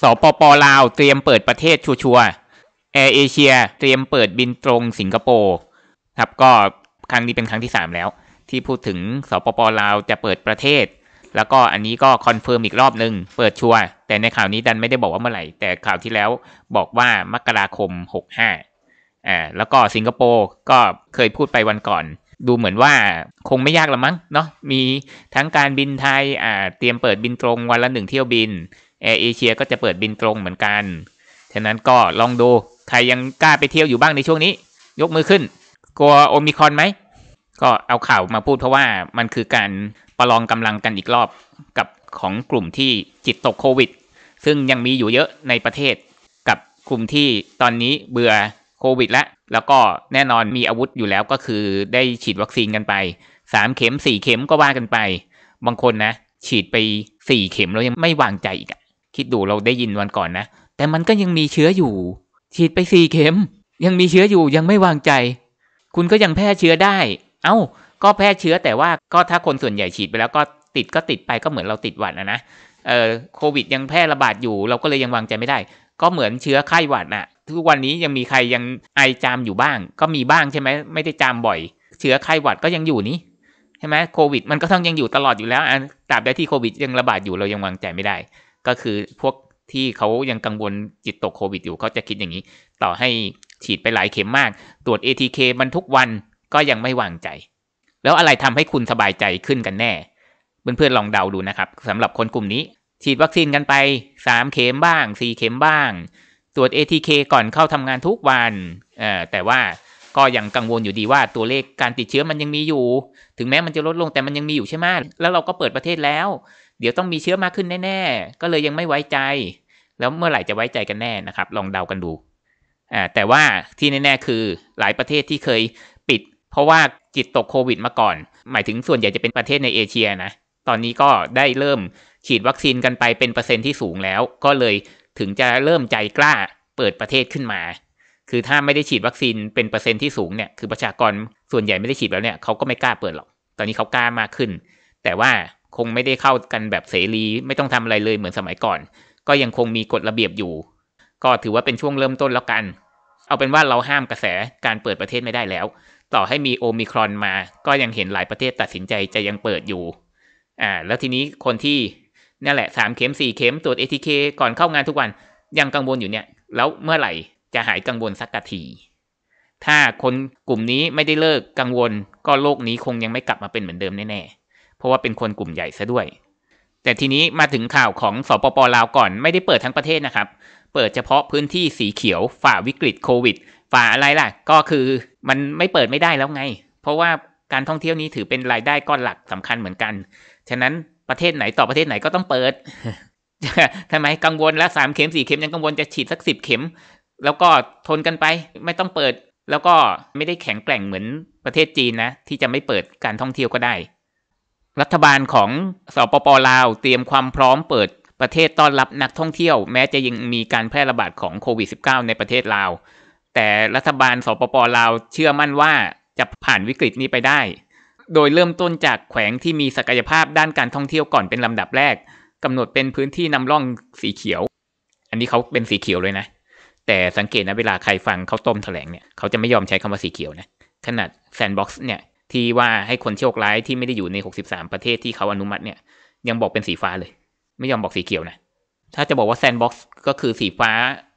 สปปลาว เตรียมเปิดประเทศชัวๆแอร์เอเชียเตรียมเปิดบินตรงสิงคโปร์ครับก็ครั้งนี้เป็นครั้งที่ 3 แล้ว ที่พูดถึงสปปลาวจะเปิดประเทศ แล้วก็อันนี้ก็คอนเฟิร์มอีกรอบหนึ่งเปิดชัวแต่ในข่าวนี้ดันไม่ได้บอกว่าเมื่อไหร่ แต่ข่าวที่แล้วบอกว่ามกราคม 65อ่าแล้วก็สิงคโปร์ก็เคยพูดไปวันก่อน ดูเหมือนว่าคงไม่ยากละมั้งเนาะมีทั้งการบินไทยอ่าเตรียมเปิดบินตรงวันละหนึ่งเที่ยวบินแอร์เอเชียก็จะเปิดบินตรงเหมือนกันฉะนั้นก็ลองดู ใครยังกล้าไปเที่ยวอยู่บ้างในช่วงนี้ ยกมือขึ้น กลัวโอมิคอนไหม ก็เอาข่าวมาพูดเพราะว่ามันคือการประลองกำลังกันอีกรอบกับของกลุ่มที่จิตตกโควิด ซึ่งยังมีอยู่เยอะในประเทศกับกลุ่มที่ตอนนี้เบื่อโควิดแล้ว แล้วก็แน่นอนมีอาวุธอยู่แล้วก็คือได้ฉีดวัคซีนกันไป3เข็ม4เข็มก็ว่ากันไป บางคนนะ ฉีดไป4เข็มแล้วยังไม่วางใจอีกคิดดูเราได้ยินวันก่อนนะ แต่มันก็ยังมีเชื้ออยู่ ฉีดไปสี่เข็ม ยังมีเชื้ออยู่ยังไม่วางใจ คุณก็ยังแพร่เชื้อได้ เอา้าก็แพร่เชื้อแต่ว่าก็ถ้าคนส่วนใหญ่ฉีดไปแล้วก็ติดก็ติดไปก็เหมือนเราติดหวัดนะนะเออโควิดยังแพร่ระบาดอยู่เราก็เลยยังวางใจไม่ได้ ก็เหมือนเชื้อไข้หวัดนะ่ะ ทุกวันนี้ยังมีใครยังไอจามอยู่บ้าง ก็มีบ้างใช่ไหมไม่ได้จามบ่อย เชื้อไข้หวัดก็ยังอยู่นี้ใช่ไหมโควิด มันก็ต้องยังอยู่ตลอดอยู่แล้วตราบใดที่โควิดยังระบาดอยู่เรายังวางใจไม่ได้ก็คือพวกที่เขายังกังวลจิตตกโควิดอยู่เขาจะคิดอย่างนี้ ต่อให้ฉีดไปหลายเข็มมาก ตรวจ ATK มันทุกวันก็ยังไม่วางใจ แล้วอะไรทำให้คุณสบายใจขึ้นกันแน่ เพื่อนๆลองเดาดูนะครับ สำหรับคนกลุ่มนี้ ฉีดวัคซีนกันไป 3 เข็มบ้าง 4 เข็มบ้าง ตรวจ ATK ก่อนเข้าทำงานทุกวัน แต่ว่าก็ยังกังวลอยู่ดีว่าตัวเลขการติดเชื้อมันยังมีอยู่ ถึงแม้มันจะลดลงแต่มันยังมีอยู่ใช่ไหมแล้วเราก็เปิดประเทศแล้วเดี๋ยวต้องมีเชื้อมากขึ้นแน่ๆ ก็เลยยังไม่ไว้ใจ แล้วเมื่อไหร่จะไว้ใจกันแน่นะครับ ลองเดากันดู อ่า แต่ว่าที่แน่ๆ คือหลายประเทศที่เคยปิด เพราะว่าจิตตกโควิดมาก่อน หมายถึงส่วนใหญ่จะเป็นประเทศในเอเชียนะ ตอนนี้ก็ได้เริ่มฉีดวัคซีนกันไปเป็นเปอร์เซ็นที่สูงแล้ว ก็เลยถึงจะเริ่มใจกล้าเปิดประเทศขึ้นมา คือถ้าไม่ได้ฉีดวัคซีนเป็นเปอร์เซ็นที่สูงเนี่ย คือประชากรส่วนใหญ่ไม่ได้ฉีดแล้วเนี่ย เขาก็ไม่กล้าเปิดหรอก ตอนนี้เขากล้ามากขึ้น แต่ว่าคงไม่ได้เข้ากันแบบเสรีไม่ต้องทำอะไรเลยเหมือนสมัยก่อน ก็ยังคงมีกฎระเบียบอยู่ ก็ถือว่าเป็นช่วงเริ่มต้นแล้วกัน เอาเป็นว่าเราห้ามกระแสการเปิดประเทศไม่ได้แล้ว ต่อให้มีโอมิครอนมาก็ยังเห็นหลายประเทศตัดสินใจจะยังเปิดอยู่อ่าแล้วทีนี้คนที่นี่แหละสามเข็มสี่เข็มตรวจเอทเคก่อนเข้างานทุกวัน ยังกังวลอยู่เนี่ย แล้วเมื่อไหร่จะหายกังวลสักที ถ้าคนกลุ่มนี้ไม่ได้เลิกกังวลก็โลกนี้คงยังไม่กลับมาเป็นเหมือนเดิมแน่ๆเพราะว่าเป็นคนกลุ่มใหญ่ซะด้วย แต่ทีนี้มาถึงข่าวของสปป ลาวก่อนไม่ได้เปิดทั้งประเทศนะครับ เปิดเฉพาะพื้นที่สีเขียวฝ่าวิกฤตโควิด ฝ่าอะไรล่ะ ก็คือมันไม่เปิดไม่ได้แล้วไง เพราะว่าการท่องเที่ยวนี้ถือเป็นรายได้ก้อนหลักสำคัญเหมือนกัน ฉะนั้นประเทศไหนต่อประเทศไหนก็ต้องเปิดทำไมกังวลละสามเข็มสี่เข็มยังกังวลจะฉีดสักสิบเข็ม แล้วก็ทนกันไปไม่ต้องเปิด แล้วก็ไม่ได้แข็งแกร่งเหมือนประเทศจีนนะ ที่จะไม่เปิดการท่องเที่ยวก็ได้รัฐบาลของสปปลาวเตรียมความพร้อมเปิดประเทศต้อนรับนักท่องเที่ยวแม้จะยังมีการแพร่ระบาดของโควิด -19 ในประเทศลาวแต่รัฐบาลสปปลาวเชื่อมั่นว่าจะผ่านวิกฤตนี้ไปได้ โดยเริ่มต้นจากแขวงที่มีศักยภาพด้านการท่องเที่ยวก่อนเป็นลำดับแรกกำหนดเป็นพื้นที่นำร่องสีเขียว อันนี้เขาเป็นสีเขียวเลยนะ แต่สังเกตนะเวลาใครฟังเขาต้มแถลงเนี่ยเขาจะไม่ยอมใช้คำว่าสีเขียวนะขนาดแซนด์บ็อกซ์เนี่ยที่ว่าให้คนโชคร้ายที่ไม่ได้อยู่ใน 63 ประเทศที่เขาอนุมัติเนี่ยยังบอกเป็นสีฟ้าเลย ไม่ยอมบอกสีเขียวนะถ้าจะบอกว่าแซนด์บ็อกซ์ก็คือสีฟ้า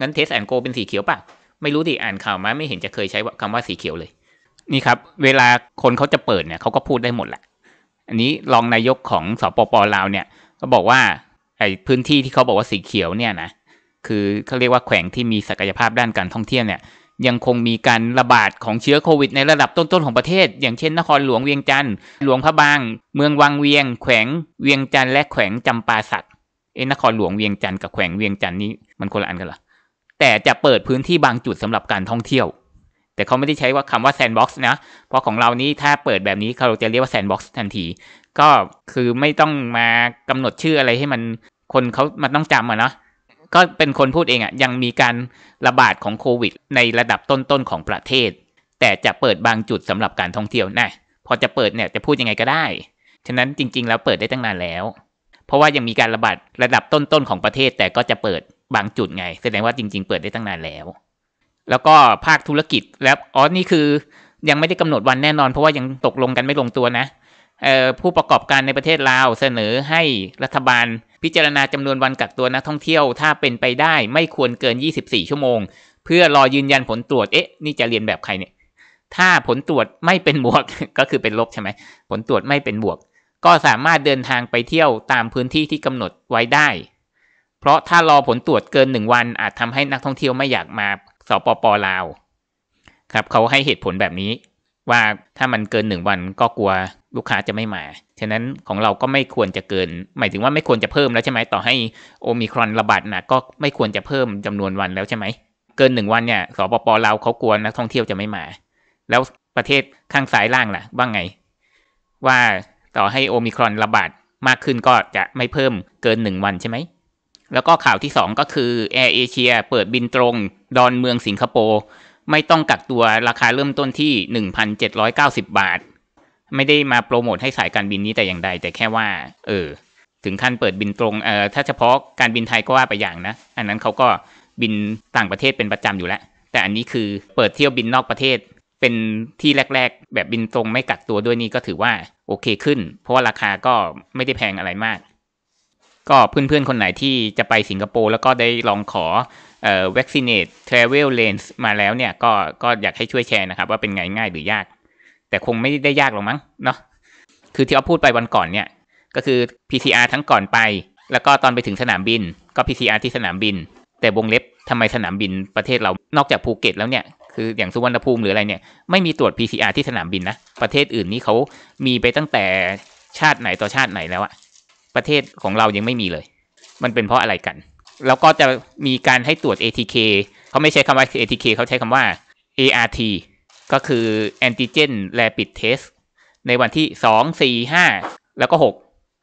งั้นเทสแอนโกเป็นสีเขียวปะไม่รู้ดิอ่านข่าวมาไม่เห็นจะเคยใช้คำว่าสีเขียวเลย นี่ครับเวลาคนเขาจะเปิดเนี่ยเขาก็พูดได้หมดแหละอันนี้รองนายกของสปปลาวเนี่ย ก็บอกว่าไอพื้นที่ที่เขาบอกว่าสีเขียวเนี่ยนะคือเขาเรียกว่าแขวงที่มีศักยภาพด้านการท่องเที่ยวเนี่ยยังคงมีการระบาดของเชื้อโควิด ในระดับต้น ๆ ของประเทศ อย่างเช่นนครหลวงเวียงจันทร์หลวงพระบางเมืองวังเวียง แขวงเวียงจันทร์และแขวงจำปาสักเอ็นครหลวงเวียงจันทร์กับแขวงเวียงจันทร์นี้มันคนละอันกันหรอแต่จะเปิดพื้นที่บางจุดสำหรับการท่องเที่ยว แต่เขาไม่ได้ใช้ว่าคำว่าแซนด์บ็อกซ์นะ เพราะของเรานี้ถ้าเปิดแบบนี้เขาจะเรียกว่าแซนด์บ็อกซ์ทันที ก็คือไม่ต้องมากำหนดชื่ออะไรให้มันคนเขามันต้องจำอะนะก็เป็นคนพูดเองอะ่ะยังมีการระบาดของโควิด ในระดับต้นๆของประเทศ แต่จะเปิดบางจุดสำหรับการท่องเที่ยวนะ พอจะเปิดเนี่ยจะพูดยังไงก็ได้ฉะนั้นจริงๆแล้วเปิดได้ตั้งนานแล้ว เพราะว่ายังมีการระบาดระดับต้นๆของประเทศแต่ก็จะเปิดบางจุดไง แสดงว่าจริง ๆเปิดได้ตั้งนานแล้ว แล้วก็ภาคธุรกิจแล้วอ๋อนี่คือ ยังไม่ได้กำหนดวันแน่นอน เพราะว่ายังตกลงกันไม่ลงตัวนะผู้ประกอบการในประเทศลาว เสนอให้รัฐบาลพิจารณาจำนวนวันกักตัวนักท่องเที่ยว ถ้าเป็นไปได้ไม่ควรเกิน 24 ชั่วโมง เพื่อรอยืนยันผลตรวจเอ๊ะนี่จะเรียนแบบใครเนี่ย ถ้าผลตรวจไม่เป็นบวกก็คือเป็นลบใช่ไหมผลตรวจไม่เป็นบวก ก็สามารถเดินทางไปเที่ยวตามพื้นที่ที่กำหนดไว้ได้ เพราะถ้ารอผลตรวจเกินหนึ่งวันอาจทำให้นักท่องเที่ยวไม่อยากมาสปปลาว ครับ เขาให้เหตุผลแบบนี้ ว่าถ้ามันเกินหนึ่งวันก็กลัวลูกค้าจะไม่มา ฉะนั้นของเราก็ไม่ควรจะเกิน หมายถึงว่าไม่ควรจะเพิ่มแล้วใช่ไหมต่อให้โอมิครอนระบาดหนักก็ไม่ควรจะเพิ่มจำนวนวันแล้วใช่ไหม เกินหนึ่งวันเนี่ยสปปเราเขากลัวนักท่องเที่ยวจะไม่มา แล้วประเทศข้างซ้ายล่างล่ะว่างไง ว่าต่อให้โอมิครอนระบาดมากขึ้นก็จะไม่เพิ่มเกินหนึ่งวันใช่ไหม แล้วก็ข่าวที่สองก็คือแอร์เอเชียเปิดบินตรง ดอนเมืองสิงคโปร์ ไม่ต้องกักตัว ราคาเริ่มต้นที่ 1,790 บาทไม่ได้มาโปรโมทให้สายการบินนี้แต่อย่างใด แต่แค่ว่า เออ ถึงขั้นเปิดบินตรงเออถ้าเฉพาะการบินไทยก็ว่าไปอย่างนะอันนั้นเขาก็บินต่างประเทศเป็นประจำอยู่แล้วแต่อันนี้คือเปิดเที่ยวบินนอกประเทศเป็นที่แรก ๆ แบบบินตรงไม่กักตัวด้วยนี่ก็ถือว่า โอเคขึ้น เพราะว่าราคาก็ไม่ได้แพงอะไรมากก็เพื่อนๆคนไหนที่จะไปสิงคโปร์แล้วก็ได้ลองขอเอ่อ v a c c i เเ t e ทราเวลเลนส์มาแล้วเนี่ยก็ก็อยากให้ช่วยแชร์นะครับ ว่าเป็นไงง่ายหรือยากแต่คงไม่ได้ยากหรอกมั้งเนาะ คือที่อ๊อพูดไปวันก่อนเนี่ย ก็คือ PCR ทั้งก่อนไปแล้วก็ตอนไปถึงสนามบินก็ PCR ที่สนามบิน แต่วงเล็บทำไมสนามบิน ประเทศเรา นอกจากภูเก็ตแล้วเนี่ย คืออย่างสุวรรณภูมิหรืออะไรเนี่ย ไม่มีตรวจ PCR ที่สนามบินนะ ประเทศอื่นนี่เขามีไปตั้งแต่ชาติไหนต่อชาติไหนแล้วอะประเทศของเรายังไม่มีเลย มันเป็นเพราะอะไรกัน แล้วก็จะมีการให้ตรวจ ATK เขาไม่ใช้คำว่า ATK เขาใช้คำว่า ART ก็คือแอนติเจนแรปิดเทสในวันที่สองสี่ห้าแล้วก็หก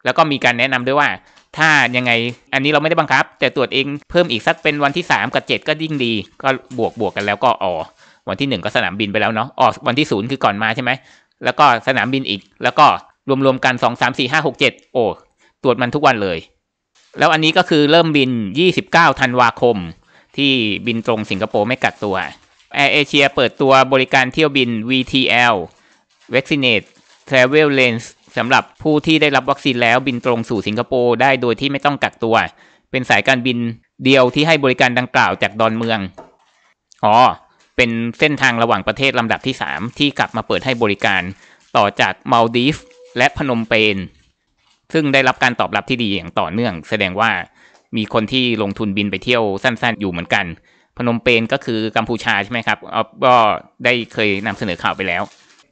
แล้วก็มีการแนะนำด้วยว่า ถ้ายังไง อันนี้เราไม่ได้บังคับ แต่ตรวจเองเพิ่มอีกสักเป็นวันที่สามกับเจ็ดก็ยิ่งดี ก็บวกบวกกันแล้วก็อออวันที่หนึ่งก็สนามบินไปแล้วเนาะอออวันที่ศูนย์คือก่อนมาใช่ไหม แล้วก็สนามบินอีก แล้วก็รวมๆกันสองสามสี่ห้าหกเจ็ดโอ้ตรวจมันทุกวันเลย แล้วอันนี้ก็คือเริ่มบินยี่สิบเก้าธันวาคม ที่บินตรงสิงคโปร์ไม่กักตัวแอร์เอเชียเปิดตัวบริการเที่ยวบิน VTL Vaccinate Travel Lanes สำหรับผู้ที่ได้รับวัคซีนแล้วบินตรงสู่สิงคโปร์ได้โดยที่ไม่ต้องกักตัว เป็นสายการบินเดียวที่ให้บริการดังกล่าวจากดอนเมือง อ๋อ เป็นเส้นทางระหว่างประเทศลำดับที่ 3 ที่กลับมาเปิดให้บริการต่อจากมาลดีฟและพนมเปญซึ่งได้รับการตอบรับที่ดีอย่างต่อเนื่อง แสดงว่ามีคนที่ลงทุนบินไปเที่ยวสั้นๆอยู่เหมือนกันพนมเปญก็คือกัมพูชาใช่ไหมครับออฟก็ได้เคยนำเสนอข่าวไปแล้ว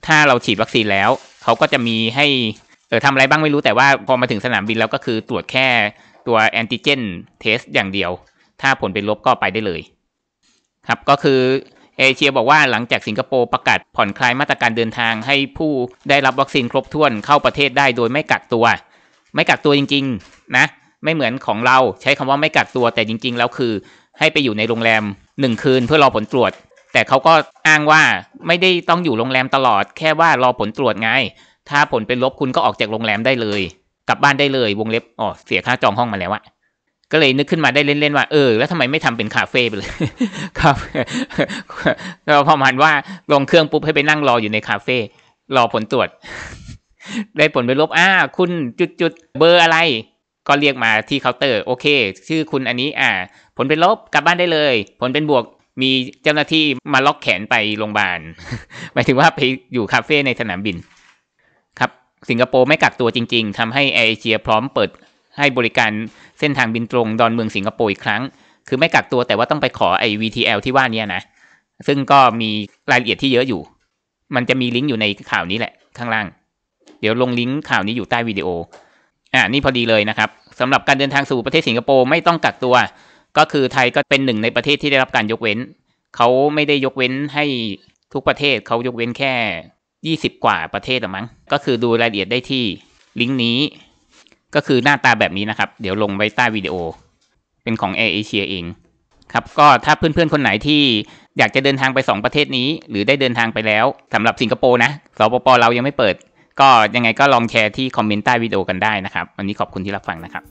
ถ้าเราฉีดวัคซีนแล้ว เขาก็จะมีให้ เออทำอะไรบ้างไม่รู้ แต่ว่าพอมาถึงสนามบินแล้วก็คือตรวจแค่ตัวแอนติเจนเทสอย่างเดียว ถ้าผลเป็นลบก็ไปได้เลย ครับก็คือ เอเชียบอกว่าหลังจากสิงคโปร์ประกาศผ่อนคลายมาตรการเดินทาง ให้ผู้ได้รับวัคซีนครบถ้วนเข้าประเทศได้โดยไม่กักตัว ไม่กักตัวจริงๆนะ ไม่เหมือนของเราใช้คำว่าไม่กักตัวแต่จริงๆแล้วคือให้ไปอยู่ในโรงแรมหนึ่งคืนเพื่อรอผลตรวจ แต่เขาก็อ้างว่าไม่ได้ต้องอยู่โรงแรมตลอด แค่ว่ารอผลตรวจไงถ้าผลเป็นลบคุณก็ออกจากโรงแรมได้เลยกลับบ้านได้เลย วงเล็บอ๋อเสียค่าจองห้องมาแล้วอะก็เลยนึกขึ้นมาได้เล่นๆว่าเออแล้วทำไมไม่ทำเป็นคาเฟ่ไปเลย ครับเรประมาณว่าลงเครื่องปุ๊บให้ไปนั่งรออยู่ในคาเฟ่รอผลตรวจ ได้ผลเป็นลบอ้า คุณจุดๆเบอร์อะไรก็เรียกมาที่เคาน์เตอร์ โอเค ชื่อคุณอันนี้อ่า ผลเป็นลบกลับบ้านได้เลย ผลเป็นบวกมีเจ้าหน้าที่มาล็อกแขนไปโรงพยาบาลหมายถึงว่าไปอยู่คาเฟ่ในสนามบิน ครับสิงคโปร์ไม่กักตัวจริงๆ ทำให้แอร์เอเชียพร้อมเปิดให้บริการเส้นทางบินตรงดอนเมืองสิงคโปร์อีกครั้ง คือไม่กักตัวแต่ว่าต้องไปขอไอ้ VTL ที่ว่านี้นะซึ่งก็มีรายละเอียดที่เยอะอยู่ มันจะมีลิงก์อยู่ในข่าวนี้แหละ ข้างล่างเดี๋ยวลงลิงก์ข่าวนี้อยู่ใต้วิดีโออ่านี่พอดีเลยนะครับสำหรับการเดินทางสู่ประเทศสิงคโปร์ไม่ต้องกักตัว ก็คือไทยก็เป็นหนึ่งในประเทศที่ได้รับการยกเว้น เขาไม่ได้ยกเว้นให้ทุกประเทศเขายกเว้นแค่ 20 กว่าประเทศหรอมั้งก็คือดูรายละเอียดได้ที่ลิงก์นี้ ก็คือหน้าตาแบบนี้นะครับ เดี๋ยวลงไว้ใต้วิดีโอเป็นของ a เอเชียเองครับก็ถ้าเพื่อนๆคนไหนที่อยากจะเดินทางไป2ประเทศนี้ หรือได้เดินทางไปแล้ว สำหรับสิงคโปร์นะสปปเรายังไม่เปิดก็ยังไงก็ลองแชร์ที่คอมเมนต์ใต้วิดีโอกันได้นะครับ วันนี้ขอบคุณที่รับฟังนะครับ